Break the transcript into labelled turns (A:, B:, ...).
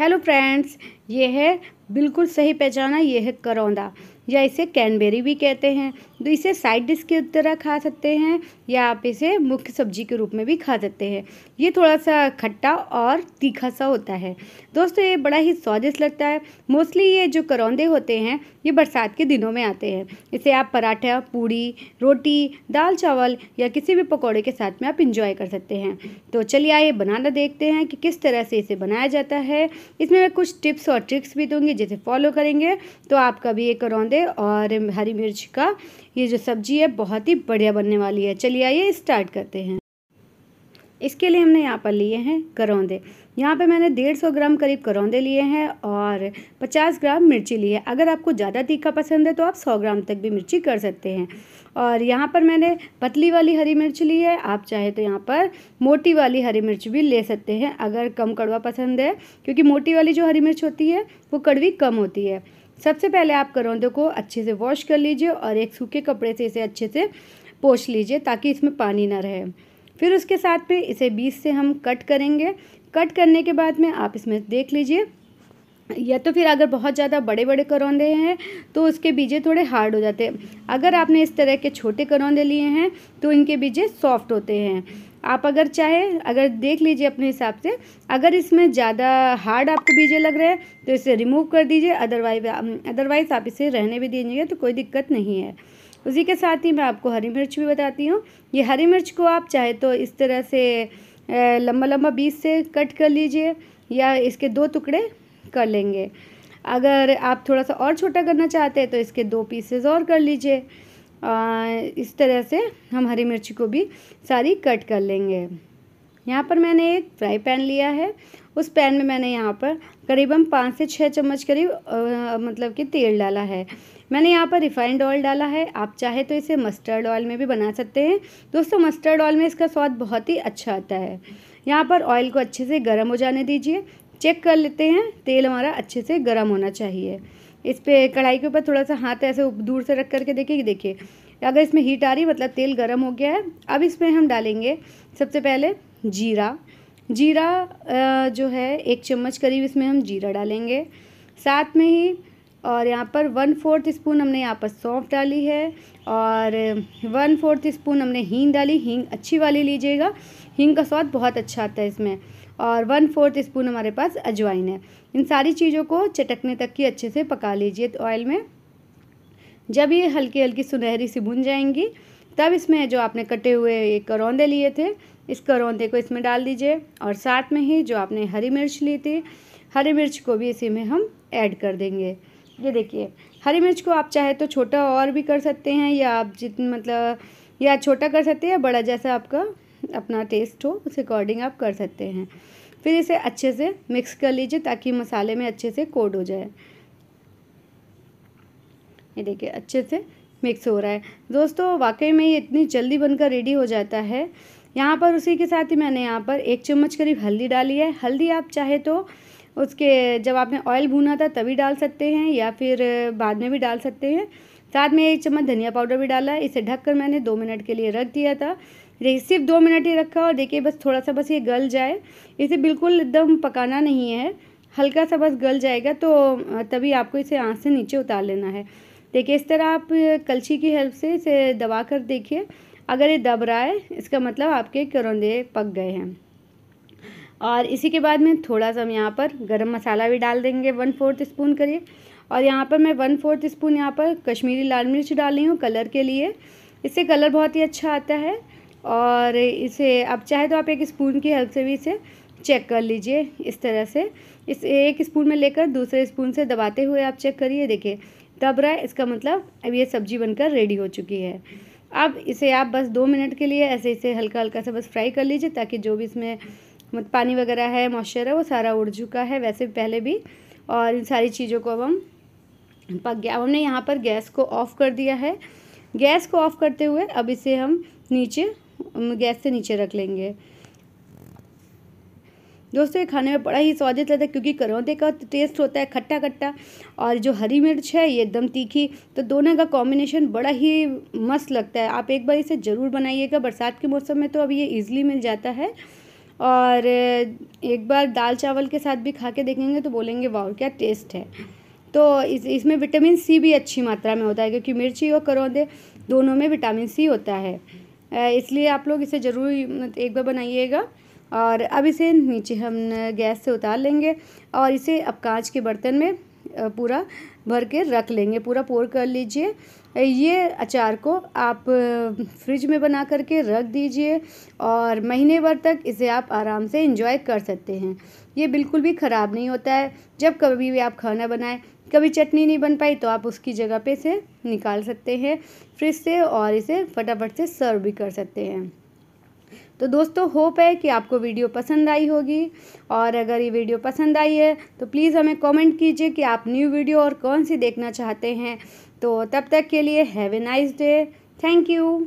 A: hello friends ये है बिल्कुल सही पहचाना ये है करौंदा या इसे कैनबेरी भी कहते हैं तो इसे साइड डिश की तरह खा सकते हैं या आप इसे मुख्य सब्जी के रूप में भी खा सकते हैं ये थोड़ा सा खट्टा और तीखा सा होता है दोस्तों ये बड़ा ही स्वादिष्ट लगता है मोस्टली ये जो करौंदे होते हैं ये बरसात के दिनों में आते हैं इसे आप पराठा पूड़ी रोटी दाल चावल या किसी भी पकौड़े के साथ में आप इंजॉय कर सकते हैं तो चलिए आइए बनाना देखते हैं कि किस तरह से इसे बनाया जाता है इसमें मैं कुछ टिप्स और ट्रिक्स भी दूंगी जिसे फॉलो करेंगे तो आपका भी ये करौंदे और हरी मिर्च का ये जो सब्जी है बहुत ही बढ़िया बनने वाली है चलिए आइए स्टार्ट करते हैं इसके लिए हमने यहाँ पर लिए हैं करौंदे यहाँ पे मैंने 150 ग्राम करीब करौंदे लिए हैं और 50 ग्राम मिर्ची ली है अगर आपको ज़्यादा तीखा पसंद है तो आप 100 ग्राम तक भी मिर्ची कर सकते हैं और यहाँ पर मैंने पतली वाली हरी मिर्च ली है आप चाहे तो यहाँ पर मोटी वाली हरी मिर्च भी ले सकते हैं अगर कम कड़वा पसंद है क्योंकि मोटी वाली जो हरी मिर्च होती है वो कड़वी कम होती है सबसे पहले आप करौंदे को अच्छे से वॉश कर लीजिए और एक सूखे कपड़े से इसे अच्छे से पोछ लीजिए ताकि इसमें पानी ना रहे फिर उसके साथ में इसे बीस से हम कट करेंगे कट करने के बाद में आप इसमें देख लीजिए या तो फिर अगर बहुत ज़्यादा बड़े बड़े करौंदे हैं तो उसके बीजे थोड़े हार्ड हो जाते हैं अगर आपने इस तरह के छोटे करौंदे लिए हैं तो इनके बीजे सॉफ्ट होते हैं आप अगर चाहे अगर देख लीजिए अपने हिसाब से अगर इसमें ज़्यादा हार्ड आपको बीजे लग रहे हैं तो इसे रिमूव कर दीजिए अदरवाइज अदरवाइज़ आप इसे रहने भी दीजिए तो कोई दिक्कत नहीं है उसी के साथ ही मैं आपको हरी मिर्च भी बताती हूँ ये हरी मिर्च को आप चाहे तो इस तरह से लंबा लंबा बीस से कट कर लीजिए या इसके दो टुकड़े कर लेंगे अगर आप थोड़ा सा और छोटा करना चाहते हैं तो इसके दो पीसेज और कर लीजिए इस तरह से हम हरी मिर्ची को भी सारी कट कर लेंगे यहाँ पर मैंने एक फ्राई पैन लिया है उस पैन में मैंने यहाँ पर करीबन पाँच से छः चम्मच करीब मतलब कि तेल डाला है मैंने यहाँ पर रिफाइंड ऑयल डाला है आप चाहे तो इसे मस्टर्ड ऑयल में भी बना सकते हैं दोस्तों मस्टर्ड ऑयल में इसका स्वाद बहुत ही अच्छा आता है यहाँ पर ऑयल को अच्छे से गर्म हो जाने दीजिए चेक कर लेते हैं तेल हमारा अच्छे से गर्म होना चाहिए इस पर कढ़ाई के ऊपर थोड़ा सा हाथ ऐसे दूर से रख करके देखिए देखिए अगर इसमें हीट आ रही मतलब तेल गर्म हो गया है अब इसमें हम डालेंगे सबसे पहले जीरा जीरा जो है एक चम्मच करीब इसमें हम जीरा डालेंगे साथ में ही और यहाँ पर वन फोर्थ स्पून हमने यहाँ पर सौंफ डाली है और वन फोर्थ स्पून हमने हींग डाली हींग अच्छी वाली लीजिएगा हींग का स्वाद बहुत अच्छा आता है इसमें और वन फोर्थ स्पून हमारे पास अजवाइन है इन सारी चीज़ों को चटकने तक की अच्छे से पका लीजिए ऑयल में जब ये हल्की हल्की सुनहरी सी भुन जाएंगी तब इसमें जो आपने कटे हुए ये करौंदे लिए थे इस करौंदे को इसमें डाल दीजिए और साथ में ही जो आपने हरी मिर्च ली थी हरी मिर्च को भी इसी में हम ऐड कर देंगे ये देखिए हरी मिर्च को आप चाहे तो छोटा और भी कर सकते हैं या आप जितने मतलब या छोटा कर सकते हैं या बड़ा जैसा आपका अपना टेस्ट हो उस अकॉर्डिंग आप कर सकते हैं फिर इसे अच्छे से मिक्स कर लीजिए ताकि मसाले में अच्छे से कोड हो जाए ये देखिए अच्छे से मिक्स हो रहा है दोस्तों वाकई में ये इतनी जल्दी बनकर रेडी हो जाता है यहाँ पर उसी के साथ ही मैंने यहाँ पर एक चम्मच करीब हल्दी डाली है हल्दी आप चाहे तो उसके जब आपने ऑयल भूना था तभी डाल सकते हैं या फिर बाद में भी डाल सकते हैं साथ में एक चम्मच धनिया पाउडर भी डाला है इसे ढककर मैंने दो मिनट के लिए रख दिया था देखिए सिर्फ दो मिनट ही रखा और देखिए बस थोड़ा सा बस ये गल जाए इसे बिल्कुल एकदम पकाना नहीं है हल्का सा बस गल जाएगा तो तभी आपको इसे आँख से नीचे उतार लेना है देखिए इस तरह आप कलछी की हेल्प से इसे दबा कर देखिए अगर ये दब रहा है इसका मतलब आपके करौंदे पक गए हैं और इसी के बाद में थोड़ा सा हम यहाँ पर गरम मसाला भी डाल देंगे वन फोर्थ स्पून करिए और यहाँ पर मैं वन फोर्थ स्पून यहाँ पर कश्मीरी लाल मिर्च डाल रही हूँ कलर के लिए इससे कलर बहुत ही अच्छा आता है और इसे आप चाहे तो आप एक स्पून की हेल्प से भी इसे चेक कर लीजिए इस तरह से इस एक स्पून में लेकर दूसरे स्पून से दबाते हुए आप चेक करिए देखिए तब रहा है इसका मतलब अब ये सब्जी बनकर रेडी हो चुकी है अब इसे आप बस दो मिनट के लिए ऐसे इसे हल्का हल्का सा बस फ्राई कर लीजिए ताकि जो भी इसमें मत पानी वगैरह है मॉइस्चर है वो सारा उड़ चुका है वैसे पहले भी और इन सारी चीज़ों को अब हम पक गया अब हमने यहाँ पर गैस को ऑफ़ कर दिया है गैस को ऑफ़ करते हुए अब इसे हम नीचे गैस से नीचे रख लेंगे दोस्तों ये खाने में बड़ा ही स्वादिष्ट लगता है क्योंकि करौंदे का टेस्ट होता है खट्टा खट्टा और जो हरी मिर्च है ये एकदम तीखी तो दोनों का कॉम्बिनेशन बड़ा ही मस्त लगता है आप एक बार इसे ज़रूर बनाइएगा बरसात के मौसम में तो अब ये ईज़िली मिल जाता है और एक बार दाल चावल के साथ भी खा के देखेंगे तो बोलेंगे वाह क्या टेस्ट है तो इस इसमें विटामिन सी भी अच्छी मात्रा में होता है क्योंकि मिर्ची और करौंदे दोनों में विटामिन सी होता है इसलिए आप लोग इसे ज़रूर एक बार बनाइएगा और अब इसे नीचे हम गैस से उतार लेंगे और इसे अब कांच के बर्तन में पूरा भर के रख लेंगे पूरा पोर कर लीजिए ये अचार को आप फ्रिज में बना करके रख दीजिए और महीने भर तक इसे आप आराम से इंजॉय कर सकते हैं ये बिल्कुल भी ख़राब नहीं होता है जब कभी भी आप खाना बनाएं कभी चटनी नहीं बन पाई तो आप उसकी जगह पे इसे निकाल सकते हैं फ्रिज से और इसे फटाफट से सर्व भी कर सकते हैं तो दोस्तों होप है कि आपको वीडियो पसंद आई होगी और अगर ये वीडियो पसंद आई है तो प्लीज़ हमें कमेंट कीजिए कि आप न्यू वीडियो और कौन सी देखना चाहते हैं तो तब तक के लिए have a nice day thank you